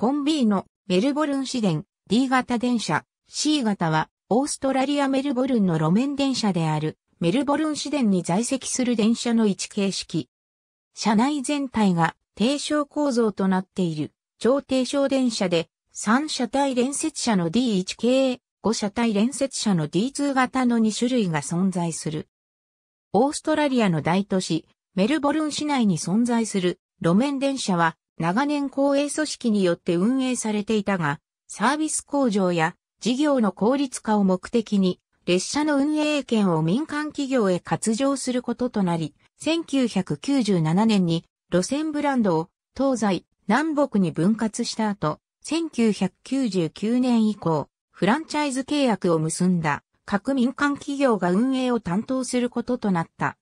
コンビーのメルボルン市電 D 型電車 C 型はオーストラリアメルボルンの路面電車であるメルボルン市電に在籍する電車の位置形式。車内全体が低床構造となっている超低床電車で3車体連接車の D1 系、5車体連接車の D2 型の2種類が存在する。オーストラリアの大都市、メルボルン市内に存在する路面電車は長年公営組織によって運営されていたが、サービス向上や事業の効率化を目的に、列車の運営権を民間企業へ割譲することとなり、1997年に路線ブランドを東西、南北に分割した後、1999年以降、フランチャイズ契約を結んだ各民間企業が運営を担当することとなった。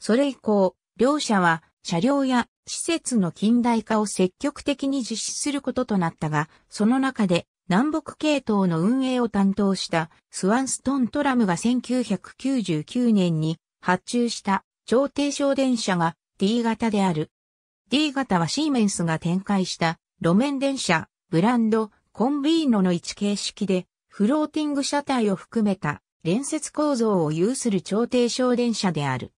それ以降、両社は車両や施設の近代化を積極的に実施することとなったが、その中で南北系統の運営を担当したスワンストントラムが1999年に発注した超低床電車が D 型である。D 型はシーメンスが展開した路面電車ブランドコンビーノの位置形式でフローティング車体を含めた連接構造を有する超低床電車である。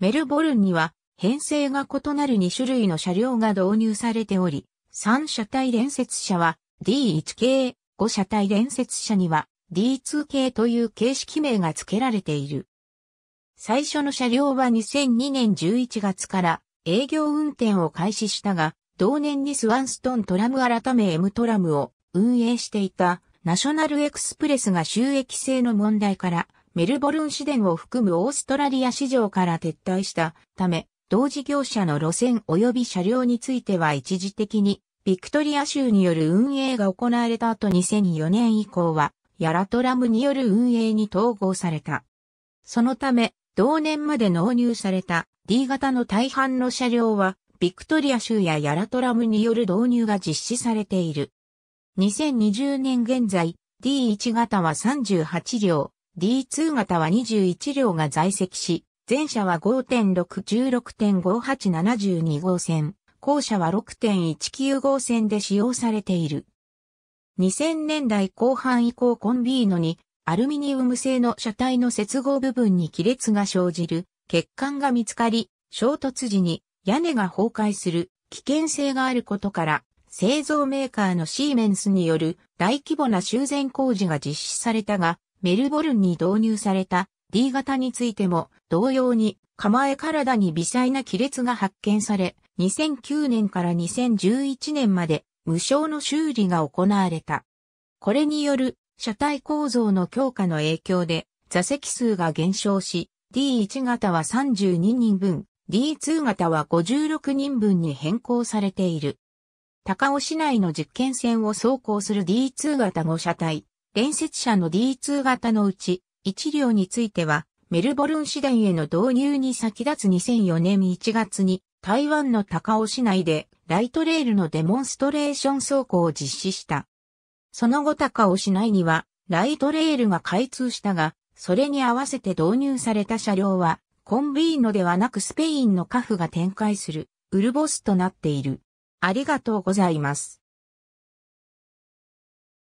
メルボルンには編成が異なる2種類の車両が導入されており、3車体連接車は D1 系、5車体連接車には D2 系という形式名が付けられている。最初の車両は2002年11月から営業運転を開始したが、同年にスワンストントラム改め M トラムを運営していたナショナルエクスプレスが収益性の問題からメルボルン市電を含むオーストラリア市場から撤退したため同事業者の路線及び車両については一時的に、ビクトリア州による運営が行われた後2004年以降は、ヤラトラムによる運営に統合された。そのため、同年まで納入された D 型の大半の車両は、ビクトリア州やヤラトラムによる導入が実施されている。2020年現在、D1 型は38両、D2 型は21両が在籍し、前者は5.616.5872号線、後者は6.19号線で使用されている。2000年代後半以降コンビーノにアルミニウム製の車体の接合部分に亀裂が生じる、欠陥が見つかり、衝突時に屋根が崩壊する危険性があることから、製造メーカーのシーメンスによる大規模な修繕工事が実施されたが、メルボルンに導入された D 型についても同様に構え体に微細な亀裂が発見され、2009年から2011年まで無償の修理が行われた。これによる車体構造の強化の影響で座席数が減少し、D1 型は32人分、D2 型は56人分に変更されている。高尾市内の実験線を走行する D2 型5車体、連接車の D2 型のうち1両については、メルボルン市電への導入に先立つ2004年1月に台湾の高尾市内でライトレールのデモンストレーション走行を実施した。その後高尾市内にはライトレールが開通したが、それに合わせて導入された車両はコンビーノではなくスペインのカフが展開するウルボスとなっている。ありがとうございます。